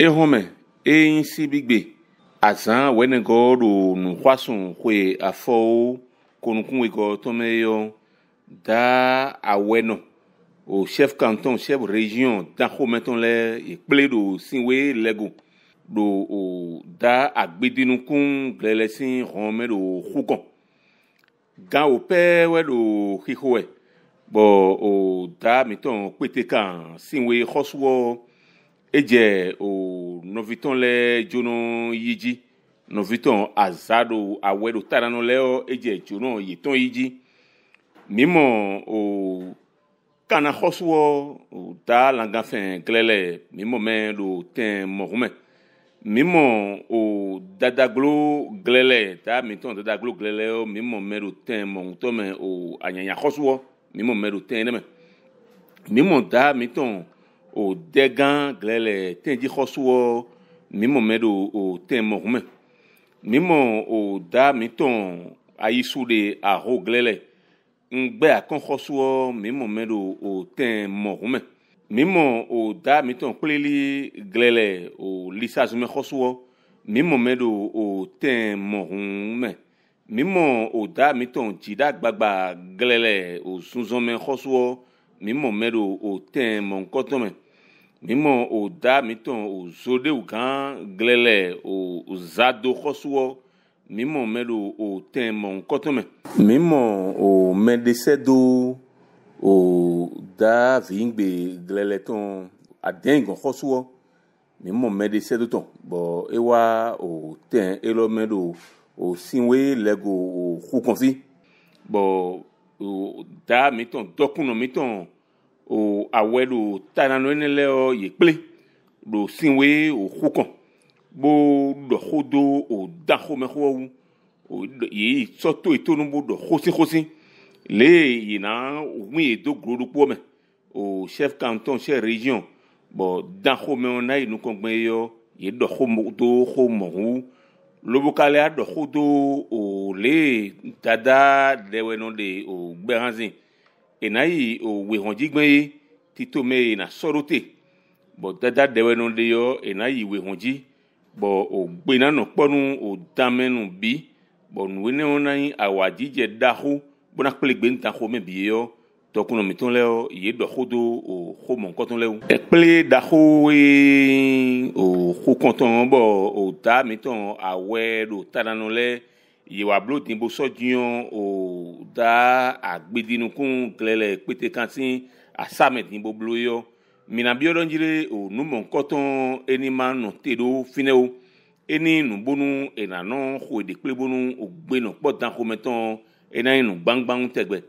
Ehome eyin si gbigbe azan wenegɔ ɖo nuxɔasun xoe afɔwo konukunwegɔ tɔmɛyɔ daa awɛnɔ o chef canton chef région daxɔmɛtɔn lɛ ekple ɖo siwe lɛgo ɖo o da agbedinukun gblɛlɛsi xɔmɛ ɖo xugɔn gawo pɛ wɛ ɖo xixoɛ bɔn o da mitɔn kpete kan siwe xɔsuɔ edze o nɔvitɔn lɛ dzono yi dzi nɔvitɔn aza ɖo awɔɛ ɖo taɖa nɔ lɛ edze dzono yitɔn yi dzi mimɔ o kana xɔsuɔ o da langafɛn glɛ lɛ mimɔ mɛ ɖo tɛn mɔkumɛ mimɔ o dadaglo glɛ ta mitɔn dadaglo glɛ lɛ ɔ mimɔ mɛ ɖo tɛn mɔŋutɔ mɛ o anyanya xɔsuɔ mimɔ mɛ ɖo tɛn ɖɛ mɛ mimɔ da mitɔn o de gã glɛ le tɛnjixɔsoɔ mímɔ mɛ ɖo o tɛnmɔ home mímɔ o da mítɔn ayisu de aho glɛ lɛ ŋgbɛ akɔnxɔsoɔ mímɔ mɛ ɖo o tɛnmɔ home mímɔ o da mítɔn kplili glɛ lɛ o lisazumɛ xɔsoɔ mímɔ mɛ ɖo o tɛnmɔ home mímɔ o da mítɔn dziɖa glɛ lɛ o zunzɔmɛ xɔsoɔ mímọ̀ mẹ́rin ò tẹ̀ mọ̀ nkọ́tọ̀ mẹ́ mímọ̀ ò dá mítọ̀ ò zodewu gán glẹ́lẹ̀ ò zado xɔsuwɔ mímọ̀ mẹ́rin ò tẹ̀ mọ̀ nkọ́tọ̀ mẹ́ mímọ̀ ò mẹ́dẹsẹ́ do ò dá vìngbè glẹ́lẹ̀ tán àdéhùn xɔsuwɔ mímọ̀ mẹ́dẹsẹ́ do tán bɔn ewa ò tẹ̀ elɔ mẹ́rin ò sinwe lẹ́gò ò kú bɔn o da mitɔn dɔkunɔ mitɔn o awɔɛ do tananɔ ne lɛ ɔ yekple do sinwe o xokɔn bo dɔkodo o da xɔmɛxɔwu o yi sɔto etonubo dɔ xosixosi le yina ohun yi do gro do kpɔ mɛ o chef canton chef région bɔn da xɔmɛwo na yi nukɔgbɛ yɔ yi dɔ xɔmɔ do xɔmɔwu lobokalea ɖɔ xodo o le dada ɖewɛnɔ de o gbɛhanzi ena yi o wehɔndzigbɛ ye tito me yina e sɔɖo te bɔn dada ɖewɛnɔ de yɔ ena yi wehɔndzi bɔn o gbenanɔ kpɔnu o damɛnu bi bɔn nuwenewo na yi awa dzidzɛ daxo bɔna kple gbentaxo mɛ bi yɔ tɔkunɔmitɔn lɛ yɔ ye ɖɔ xodo o xomɔkɔtɔn lɛ e e, o. ekple daxo ye o xokɔntɔn bɔ o ta mitɔn awɛ ɖo taɖanu lɛ yewa blo dìbò sɔdiyɔn o da agbedinukun glɛ lɛ pété kanti asame dìbò blo yɔ mina biɔdɔn dzile o numɔkɔtɔn eni ma nɔ te ɖo finɛwo eni nubonu enanɔ xɔ edekple bonu ogbenɔ kpɔdan xɔmetɔn ena inu gbangban tɛgbɛ.